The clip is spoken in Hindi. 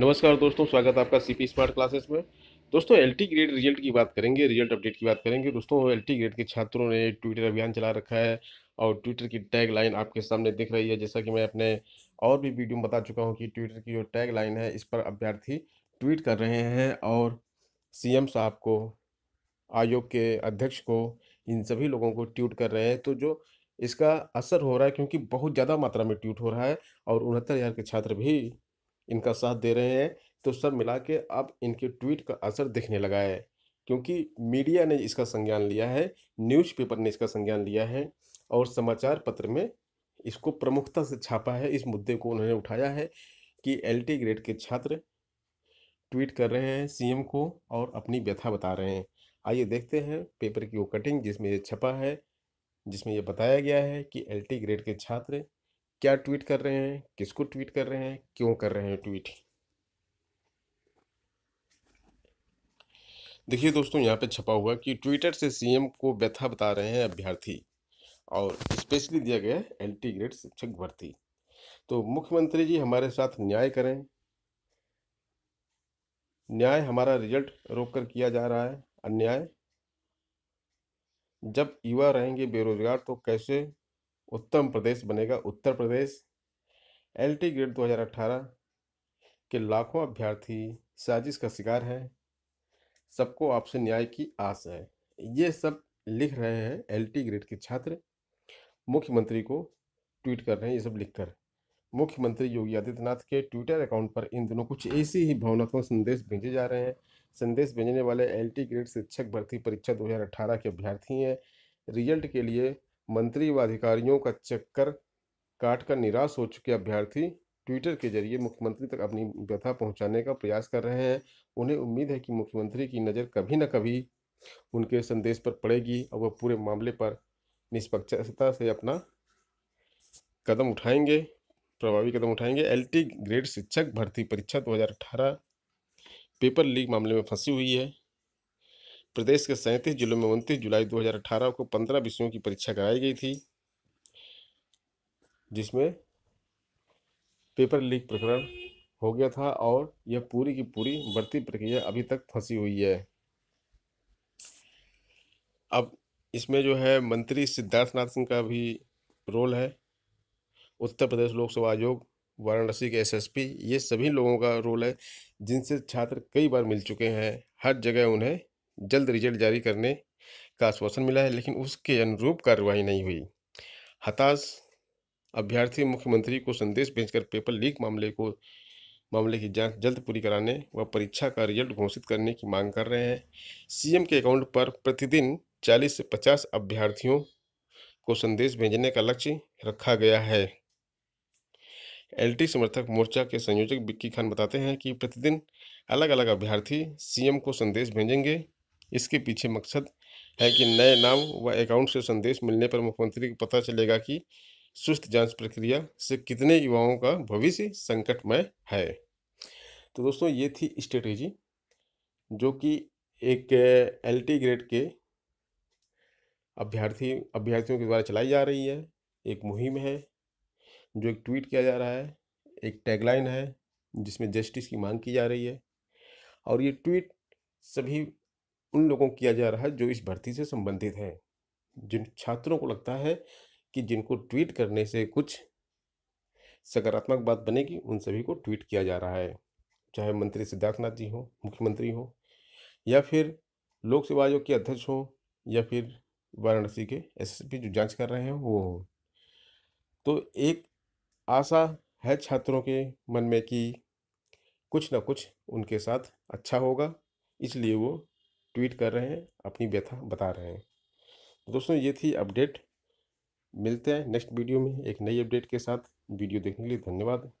नमस्कार दोस्तों स्वागत है आपका सीपी स्मार्ट क्लासेस में दोस्तों एलटी ग्रेड रिजल्ट की बात करेंगे रिजल्ट अपडेट की बात करेंगे दोस्तों एलटी ग्रेड के छात्रों ने ट्विटर अभियान चला रखा है और ट्विटर की टैग लाइन आपके सामने दिख रही है जैसा कि मैं अपने और भी वीडियो में बता चुका हूँ कि ट्विटर की जो टैग लाइन है इस पर अभ्यर्थी ट्वीट कर रहे हैं और सी साहब को आयोग के अध्यक्ष को इन सभी लोगों को ट्वीट कर रहे हैं तो जो इसका असर हो रहा है क्योंकि बहुत ज़्यादा मात्रा में ट्वीट हो रहा है और उनहत्तर हज़ार के छात्र भी इनका साथ दे रहे हैं तो सब मिला के अब इनके ट्वीट का असर दिखने लगा है क्योंकि मीडिया ने इसका संज्ञान लिया है न्यूज़पेपर ने इसका संज्ञान लिया है और समाचार पत्र में इसको प्रमुखता से छापा है इस मुद्दे को उन्होंने उठाया है कि एल ग्रेड के छात्र ट्वीट कर रहे हैं सीएम को और अपनी व्यथा बता रहे हैं आइए देखते हैं पेपर की वो कटिंग जिसमें ये छपा है जिसमें यह बताया गया है कि एल ग्रेड के छात्र क्या ट्वीट कर रहे हैं किसको ट्वीट कर रहे हैं क्यों कर रहे हैं ट्वीट देखिए दोस्तों यहाँ पे छपा हुआ कि ट्विटर से सीएम को व्यथा बता रहे हैं अभ्यर्थी और स्पेशली दिया गया है एंटी ग्रेड शिक्षक भर्ती तो मुख्यमंत्री जी हमारे साथ न्याय करें न्याय हमारा रिजल्ट रोक कर किया जा रहा है अन्याय जब युवा रहेंगे बेरोजगार तो कैसे उत्तम प्रदेश बनेगा Uttar Pradesh L T grade 2018 के लाखों अभ्यर्थी साजिश का शिकार हैं सबको आपसे न्याय की आस है ये सब लिख रहे हैं एल टी ग्रेड के छात्र मुख्यमंत्री को ट्वीट कर रहे हैं ये सब लिखकर मुख्यमंत्री योगी आदित्यनाथ के ट्विटर अकाउंट पर इन दिनों कुछ ऐसे ही भावनात्मक संदेश भेजे जा रहे हैं संदेश भेजने वाले एल टी ग्रेड शिक्षक भर्ती परीक्षा 2018 के अभ्यर्थी हैं रिजल्ट के लिए मंत्री व अधिकारियों का चक्कर काट कर निराश हो चुके अभ्यर्थी ट्विटर के जरिए मुख्यमंत्री तक अपनी व्यथा पहुंचाने का प्रयास कर रहे हैं उन्हें उम्मीद है कि मुख्यमंत्री की नज़र कभी न कभी उनके संदेश पर पड़ेगी और वह पूरे मामले पर निष्पक्षता से अपना कदम उठाएंगे प्रभावी कदम उठाएंगे एलटी ग्रेड शिक्षक भर्ती परीक्षा 2018 पेपर लीक मामले में फंसी हुई है प्रदेश के सैंतीस जिलों में उनतीस जुलाई 2018 को पंद्रह विषयों की परीक्षा कराई गई थी जिसमें पेपर लीक प्रकरण हो गया था और यह पूरी की पूरी भर्ती प्रक्रिया अभी तक फंसी हुई है अब इसमें जो है मंत्री सिद्धार्थनाथ सिंह का भी रोल है उत्तर प्रदेश लोक सेवा आयोग वाराणसी के एसएसपी ये सभी लोगों का रोल है जिनसे छात्र कई बार मिल चुके हैं हर जगह उन्हें जल्द रिजल्ट जारी करने का आश्वासन मिला है लेकिन उसके अनुरूप कार्रवाई नहीं हुई हताश अभ्यर्थी मुख्यमंत्री को संदेश भेजकर पेपर लीक मामले को मामले की जांच जल्द पूरी कराने व परीक्षा का रिजल्ट घोषित करने की मांग कर रहे हैं सीएम के अकाउंट पर प्रतिदिन 40 से 50 अभ्यर्थियों को संदेश भेजने का लक्ष्य रखा गया है एलटी समर्थक मोर्चा के संयोजक बिक्की खान बताते हैं कि प्रतिदिन अलग अलग अभ्यर्थी सीएम को संदेश भेजेंगे इसके पीछे मकसद है कि नए नाम व अकाउंट से संदेश मिलने पर मुख्यमंत्री को पता चलेगा कि सुस्त जांच प्रक्रिया से कितने युवाओं का भविष्य संकटमय है तो दोस्तों ये थी स्ट्रेटेजी जो कि एक एल ग्रेड के अभ्यर्थी अभ्यर्थियों के द्वारा चलाई जा रही है एक मुहिम है जो एक ट्वीट किया जा रहा है एक टैगलाइन है जिसमें जस्टिस की मांग की जा रही है और ये ट्वीट सभी उन लोगों को किया जा रहा है जो इस भर्ती से संबंधित हैं जिन छात्रों को लगता है कि जिनको ट्वीट करने से कुछ सकारात्मक बात बनेगी उन सभी को ट्वीट किया जा रहा है चाहे मंत्री सिद्धार्थनाथ जी हों मुख्यमंत्री हों या फिर लोक सेवा आयोग के अध्यक्ष हों या फिर वाराणसी के एसएसपी जो जांच कर रहे हैं वो हों तो एक आशा है छात्रों के मन में कि कुछ ना कुछ उनके साथ अच्छा होगा इसलिए वो ट्वीट कर रहे हैं अपनी व्यथा बता रहे हैं तो दोस्तों ये थी अपडेट मिलते हैं नेक्स्ट वीडियो में एक नई अपडेट के साथ वीडियो देखने के लिए धन्यवाद